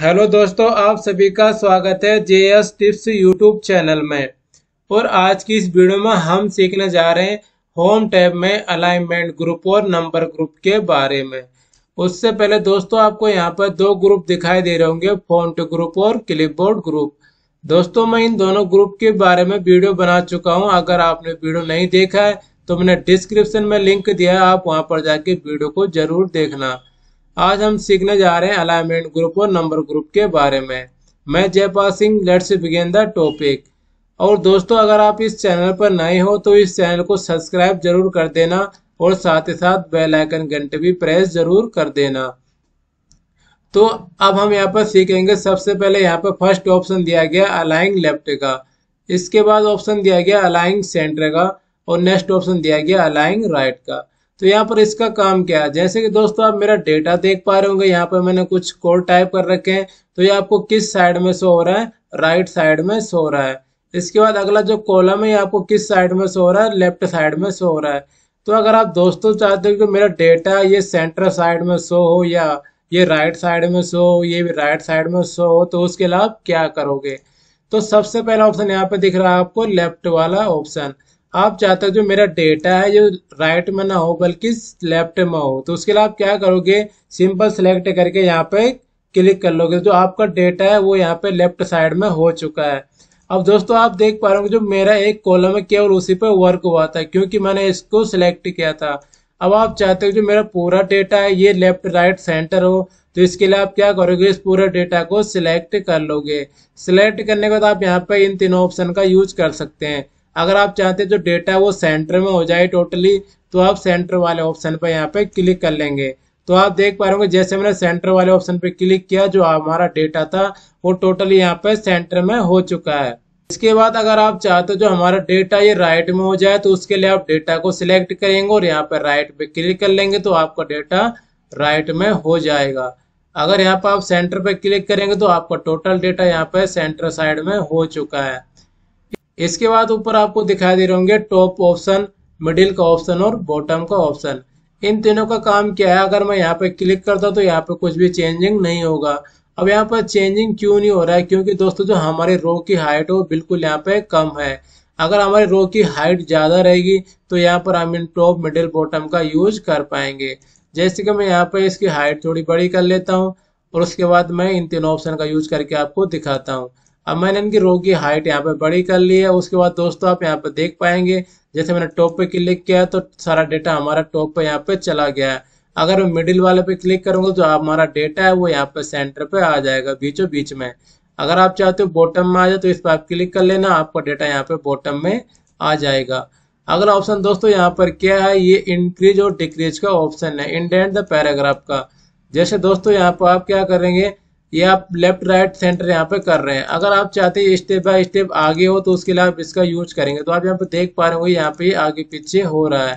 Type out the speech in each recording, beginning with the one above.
hello दोस्तों आप सभी का स्वागत है J S tips YouTube channel में और आज की इस वीडियो में हम सीखने जा रहे हैं होम टैब में अलाइनमेंट ग्रुप और नंबर ग्रुप के बारे में उससे पहले दोस्तों आपको यहाँ पर दो ग्रुप दिखाई दे रहे होंगे फोन्ट ग्रुप और क्लिपबोर्ड ग्रुप दोस्तों मैं इन दोनों ग्रुप के बारे में वीडियो बना चुका हूँ अगर आपने वीडियो नहीं देखा है तो मैंने डिस्क्रिप्शन में लिंक दिया है आप वहाँ पर जाके वीडियो को जरूर देखना आज हम सीखने जा रहे हैं अलाइनमेंट ग्रुप और नंबर ग्रुप के बारे में मैं Jaipal Singh let's begin the topic और दोस्तों अगर आप इस चैनल पर नए हो तो इस चैनल को सब्सक्राइब जरूर कर देना और साथ ही साथ बेल आइकन घंटे भी प्रेस जरूर कर देना तो अब हम यहाँ पर सीखेंगे सबसे पहले यहाँ पर फर्स्ट ऑप्शन दिया गया अलाइंग लेफ्ट का इसके बाद ऑप्शन दिया गया अलाइंग सेंटर का और नेक्स्ट ऑप्शन दिया गया अलाइंग राइट का तो यहाँ पर इसका काम क्या है जैसे कि दोस्तों आप मेरा डेटा देख पा रहे होंगे यहाँ पर मैंने कुछ कोड टाइप कर रखे हैं तो ये आपको किस साइड में सो रहा है राइट साइड में सो रहा है इसके बाद अगला जो कॉलम है ये आपको किस साइड में सो रहा है लेफ्ट साइड में सो रहा है तो अगर आप दोस्तों चाहते हो कि मेरा डेटा ये सेंटर साइड में सो हो या ये राइट साइड में सो हो ये राइट साइड में सो हो तो उसके लिए आप क्या करोगे तो सबसे पहला ऑप्शन यहाँ पे दिख रहा है आपको लेफ्ट वाला ऑप्शन आप चाहते हो जो मेरा डेटा है जो राइट में ना हो बल्कि लेफ्ट में हो तो उसके लिए आप क्या करोगे सिंपल सेलेक्ट करके यहाँ पे क्लिक कर लोगे जो आपका डेटा है वो यहाँ पे लेफ्ट साइड में हो चुका है अब दोस्तों आप देख पा रहे हो जो मेरा एक कॉलम है केवल उसी पर वर्क हुआ था क्योंकि मैंने इसको सिलेक्ट किया था अब आप चाहते हो जो मेरा पूरा डेटा है ये लेफ्ट राइट सेंटर हो तो इसके लिए आप क्या करोगे इस पूरे डेटा को सिलेक्ट कर लोगे सिलेक्ट करने के बाद आप यहाँ पे इन तीनों ऑप्शन का यूज कर सकते हैं अगर आप चाहते जो डेटा वो सेंटर में हो जाए टोटली तो आप सेंटर वाले ऑप्शन पर यहाँ पे क्लिक कर लेंगे तो आप देख पा रहे होंगे जैसे मैंने सेंटर वाले ऑप्शन पे क्लिक किया जो हमारा डेटा था वो टोटली यहाँ पे सेंटर में हो चुका है इसके बाद अगर आप चाहते हो जो हमारा डेटा ये राइट में हो जाए तो उसके लिए आप डेटा को सिलेक्ट करेंगे और यहाँ पे राइट पे क्लिक कर लेंगे तो आपका डेटा राइट में हो जाएगा अगर यहाँ पर आप सेंटर पे क्लिक करेंगे तो आपका टोटल डेटा यहाँ पे सेंटर साइड में हो चुका है इसके बाद ऊपर आपको दिखाई दे रहे होंगे टॉप ऑप्शन मिडिल का ऑप्शन और बॉटम का ऑप्शन इन तीनों का काम क्या है अगर मैं यहाँ पे क्लिक करता तो यहाँ पे कुछ भी चेंजिंग नहीं होगा अब यहाँ पर चेंजिंग क्यों नहीं हो रहा है क्योंकि दोस्तों जो हमारे रो की हाइट है वो बिल्कुल यहाँ पे कम है अगर हमारे रो की हाइट ज़्यादा रहेगी तो यहाँ पर हम इन टॉप मिडिल बॉटम का यूज कर पाएंगे जैसे कि मैं यहाँ पर इसकी हाइट थोड़ी बड़ी कर लेता हूँ और उसके बाद मैं इन तीनों ऑप्शन का यूज करके आपको दिखाता हूँ अब मैंने इनकी रो की हाइट यहाँ पे बड़ी कर ली है उसके बाद दोस्तों आप यहाँ पे देख पाएंगे जैसे मैंने टॉप पे क्लिक किया तो सारा डेटा हमारा टॉप पे यहाँ पे चला गया है अगर मैं मिडिल वाले पे क्लिक करूंगा तो हमारा डेटा है वो यहाँ पे सेंटर पे आ जाएगा बीचों बीच में अगर आप चाहते हो बॉटम में आ जाए तो इस पर आप क्लिक कर लेना आपका डेटा यहाँ पे बॉटम में आ जाएगा अगला ऑप्शन दोस्तों यहाँ पर क्या है ये इंक्रीज और डिक्रीज का ऑप्शन है इंडेंट द पैराग्राफ का जैसे दोस्तों यहाँ पर आप क्या करेंगे ये आप लेफ्ट राइट सेंटर यहाँ पे कर रहे हैं अगर आप चाहते हैं स्टेप बाय स्टेप आगे हो तो उसके लिए आप इसका यूज करेंगे तो आप यहाँ पे देख पा रहे हो यहाँ पे आगे पीछे हो रहा है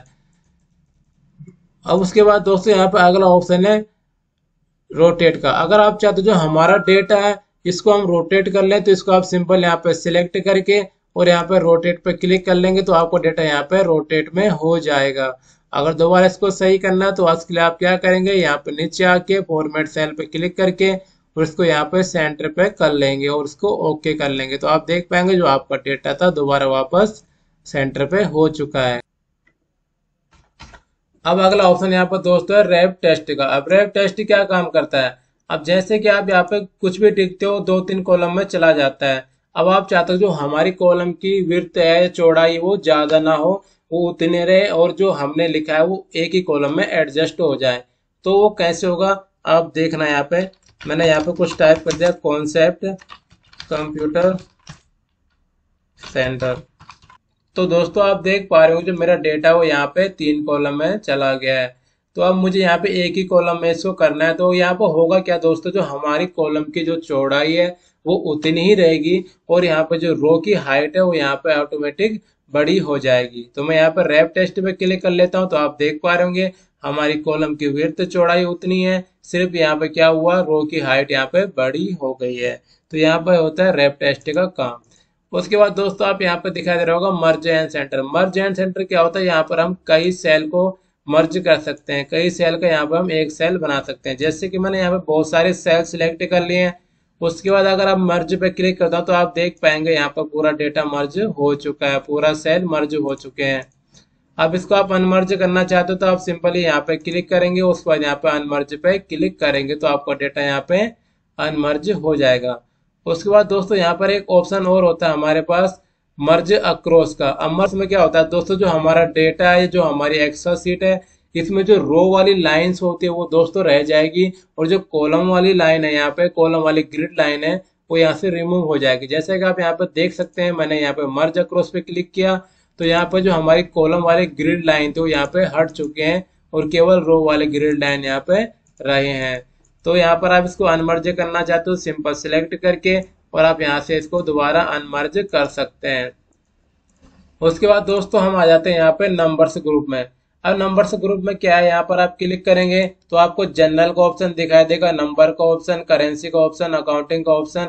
अब उसके बाद दोस्तों यहाँ पे अगला ऑप्शन है रोटेट का अगर आप चाहते जो हमारा डेटा है इसको हम रोटेट कर लें तो इसको आप सिंपल यहाँ पे सिलेक्ट करके और यहाँ पे रोटेट पे क्लिक कर लेंगे तो आपको डेटा यहाँ पे रोटेट में हो जाएगा अगर दोबारा इसको सही करना है तो उसके लिए आप क्या करेंगे यहाँ पे नीचे आके फॉर्मेट सेल पे क्लिक करके और इसको यहाँ पे सेंटर पे कर लेंगे और इसको ओके कर लेंगे तो आप देख पाएंगे जो आपका डेटा था दोबारा वापस सेंटर पे हो चुका है अब अगला ऑप्शन यहाँ पर दोस्तों है रैप टेस्ट का अब रैप टेस्ट क्या काम करता है अब जैसे कि आप यहाँ पे कुछ भी टिकते हो दो तीन कॉलम में चला जाता है अब आप चाहते हो जो हमारी कॉलम की वृत्त है चौड़ाई वो ज्यादा ना हो वो उतने रहे और जो हमने लिखा है वो एक ही कॉलम में एडजस्ट हो जाए तो वो कैसे होगा आप देखना यहाँ पे मैंने यहाँ पे कुछ टाइप कर दिया कॉन्सेप्ट कंप्यूटर सेंटर तो दोस्तों आप देख पा रहे हो जो मेरा डेटा वो यहाँ पे तीन कॉलम में चला गया है तो अब मुझे यहाँ पे एक ही कॉलम में इसको करना है तो यहाँ पे होगा क्या दोस्तों जो हमारी कॉलम की जो चौड़ाई है वो उतनी ही रहेगी और यहाँ पे जो रो की हाइट है वो यहाँ पे ऑटोमेटिक बड़ी हो जाएगी तो मैं यहाँ पर रैप टेस्ट पे क्लिक कर लेता हूँ तो आप देख पा रहे होंगे हमारी कॉलम की वृत्त चौड़ाई उतनी है सिर्फ यहाँ पे क्या हुआ रो की हाइट यहाँ पे बड़ी हो गई है तो यहाँ पर होता है रैप टेस्ट का काम उसके बाद दोस्तों आप यहाँ पर दिखाई दे रहा होगा merge and centre merge and centre क्या होता है यहाँ पर हम कई सेल को मर्ज कर सकते हैं कई सेल का यहाँ पर हम एक सेल बना सकते हैं जैसे कि मैंने यहाँ पे बहुत सारे सेल सिलेक्ट कर लिए हैं उसके बाद अगर आप मर्ज पे क्लिक कर दो तो आप देख पाएंगे यहाँ पर पूरा डेटा मर्ज हो चुका है पूरा सेल मर्ज हो चुके हैं अब इसको आप अनमर्ज करना चाहते हो तो आप सिंपली यहाँ पे क्लिक करेंगे उसके बाद यहाँ पे अनमर्ज पे क्लिक करेंगे तो आपका डेटा यहाँ पे अनमर्ज हो जाएगा उसके बाद दोस्तों यहाँ पर एक ऑप्शन और होता है हमारे पास मर्ज अक्रॉस का अमर्ज में क्या होता है दोस्तों जो हमारा डेटा है जो हमारी एक्सल सीट है इसमें जो रो वाली लाइंस होती है वो दोस्तों रह जाएगी और जो कॉलम वाली लाइन है यहाँ पे कॉलम वाली ग्रिड लाइन है वो यहाँ से रिमूव हो जाएगी जैसे कि आप यहाँ पे देख सकते हैं मैंने यहाँ पे मर्ज अक्रॉस पे क्लिक किया तो यहाँ पे जो हमारी कॉलम वाले ग्रिड लाइन थे वो यहाँ पे हट चुके हैं और केवल रो वाले ग्रिड लाइन यहाँ पे रहे हैं तो यहाँ पर आप इसको अनमर्ज करना चाहते हो सिंपल सिलेक्ट करके और आप यहाँ से इसको दोबारा अनमर्ज कर सकते हैं उसके बाद दोस्तों हम आ जाते हैं यहाँ पे नंबर्स ग्रुप में अब नंबर्स ग्रुप में क्या है यहाँ पर आप क्लिक करेंगे तो आपको जनरल का ऑप्शन दिखाई देगा नंबर का ऑप्शन करेंसी का ऑप्शन अकाउंटिंग का ऑप्शन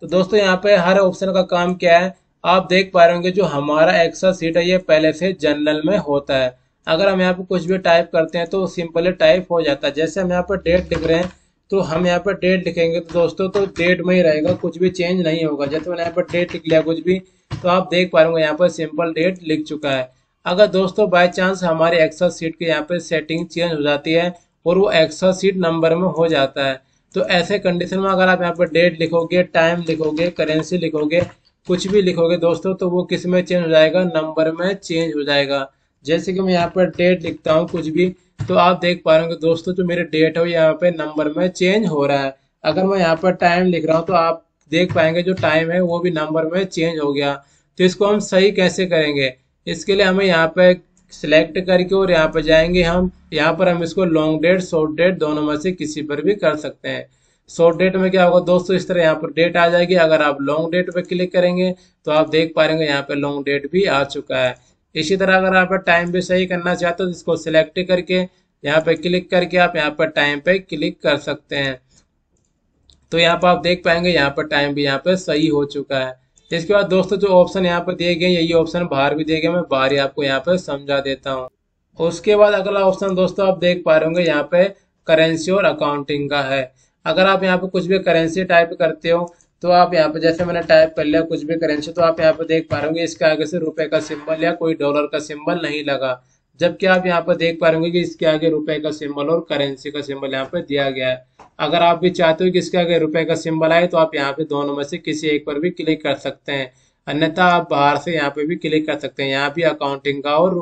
तो दोस्तों यहाँ पे हर ऑप्शन का काम क्या है आप देख पा रहे होंगे जो हमारा एक्सा सीट है ये पहले से जनरल में होता है अगर हम यहाँ पे कुछ भी टाइप करते हैं तो सिंपली टाइप हो जाता है जैसे हम यहाँ पर डेट लिख रहे हैं तो हम यहाँ पर डेट लिखेंगे तो दोस्तों तो डेट में ही रहेगा कुछ भी चेंज नहीं होगा जैसे मैंने यहाँ पर डेट लिख लिया कुछ भी तो आप देख पा रहे यहाँ पर सिंपल डेट लिख चुका है अगर दोस्तों बाय चांस हमारे एक्सल सीट के यहाँ पे सेटिंग चेंज हो जाती है और वो एक्सल सीट नंबर में हो जाता है तो ऐसे कंडीशन में अगर आप यहाँ पर डेट लिखोगे टाइम लिखोगे करेंसी लिखोगे कुछ भी लिखोगे दोस्तों तो वो किस में चेंज हो जाएगा नंबर में चेंज हो जाएगा जैसे कि मैं यहाँ पर डेट लिखता हूँ कुछ भी तो आप देख पा रहे हो दोस्तों जो मेरे डेट है वो यहाँ पे नंबर में चेंज हो रहा है अगर मैं यहाँ पर टाइम लिख रहा हूँ तो आप देख पाएंगे जो टाइम है वो भी नंबर में चेंज हो गया तो इसको हम सही कैसे करेंगे इसके लिए हमें यहाँ पे सिलेक्ट करके और यहाँ पर जाएंगे हम यहाँ पर हम इसको लॉन्ग डेट शॉर्ट डेट दोनों में से किसी पर भी कर सकते हैं शॉर्ट डेट में क्या होगा दोस्तों इस तरह यहाँ पर डेट आ जाएगी अगर आप लॉन्ग डेट पर क्लिक करेंगे तो आप देख पाएंगे यहाँ पर लॉन्ग डेट भी आ चुका है इसी तरह अगर आप टाइम भी सही करना चाहते हो तो इसको सिलेक्ट करके यहाँ पे क्लिक करके आप यहाँ पर टाइम पे क्लिक कर सकते हैं तो यहाँ पर आप देख पाएंगे यहाँ पर टाइम भी यहाँ पर सही हो चुका है इसके बाद दोस्तों जो ऑप्शन यहाँ पर दिए गए यही ऑप्शन बाहर भी दिए गए मैं बाहर ही आपको यहाँ पर समझा देता हूँ उसके बाद अगला ऑप्शन दोस्तों आप देख पा रहे होंगे यहाँ पे करेंसी और अकाउंटिंग का है अगर आप यहाँ पे कुछ भी करेंसी टाइप करते हो तो आप यहाँ पे जैसे मैंने टाइप कर लिया कुछ भी करेंसी तो आप यहाँ पे देख पा रहे होंगे इसके आगे से रुपए का सिंबल या कोई डॉलर का सिंबल नहीं लगा जबकि आप यहाँ पर देख पा रहे होंगे कि इसके आगे रुपए का सिंबल और करेंसी का सिंबल यहाँ पर दिया गया है अगर आप भी चाहते हो कि इसके आगे रुपए का सिंबल आए तो आप यहाँ पे दोनों में से किसी एक पर भी क्लिक कर सकते हैं अन्यथा आप बाहर से यहाँ पे भी क्लिक कर सकते हैं यहाँ भी अकाउंटिंग का और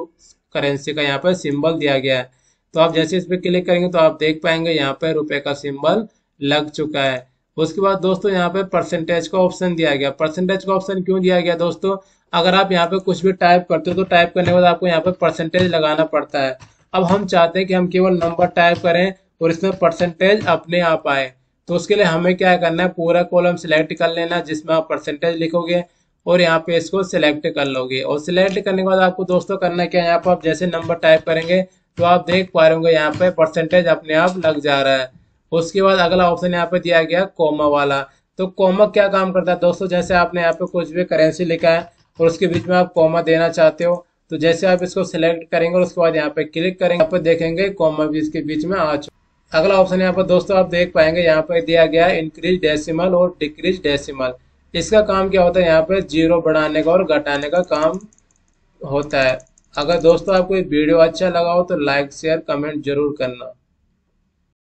करेंसी का यहाँ पर सिंबल दिया गया है तो आप जैसे इस पर क्लिक करेंगे तो आप देख पाएंगे यहाँ पर रुपए का सिम्बल लग चुका है उसके बाद दोस्तों यहाँ पे परसेंटेज का ऑप्शन दिया गया परसेंटेज का ऑप्शन क्यों दिया गया दोस्तों अगर आप यहाँ पे कुछ भी टाइप करते हो तो टाइप करने के बाद आपको यहाँ पे परसेंटेज लगाना पड़ता है अब हम चाहते हैं कि हम केवल नंबर टाइप करें और इसमें परसेंटेज अपने आप आए तो उसके लिए हमें क्या करना है पूरा कॉलम सिलेक्ट कर लेना जिसमें आप परसेंटेज लिखोगे और यहाँ पे इसको सिलेक्ट कर लोगे और सिलेक्ट करने के बाद आपको दोस्तों करना क्या है यहाँ पर आप जैसे नंबर टाइप करेंगे तो आप देख पा रहे होंगे यहाँ पे परसेंटेज अपने आप लग जा रहा है उसके बाद अगला ऑप्शन यहाँ पे दिया गया कॉमा वाला तो कॉमा क्या काम करता है दोस्तों जैसे आपने यहाँ पे कुछ भी करेंसी लिखा है और उसके बीच में आप कॉमा देना चाहते हो तो जैसे आप इसको सिलेक्ट करेंगे और उसके बाद यहाँ पे क्लिक करेंगे यहाँ पर देखेंगे कॉमा भी इसके बीच में आ चुका अगला ऑप्शन यहाँ पर दोस्तों आप देख पाएंगे यहाँ पर दिया गया इंक्रीज डेसीमल और डिक्रीज डेसीमल इसका काम क्या होता है यहाँ पर जीरो बढ़ाने का और घटाने का काम होता है अगर दोस्तों आपको ये वीडियो अच्छा लगा हो तो लाइक शेयर कमेंट जरूर करना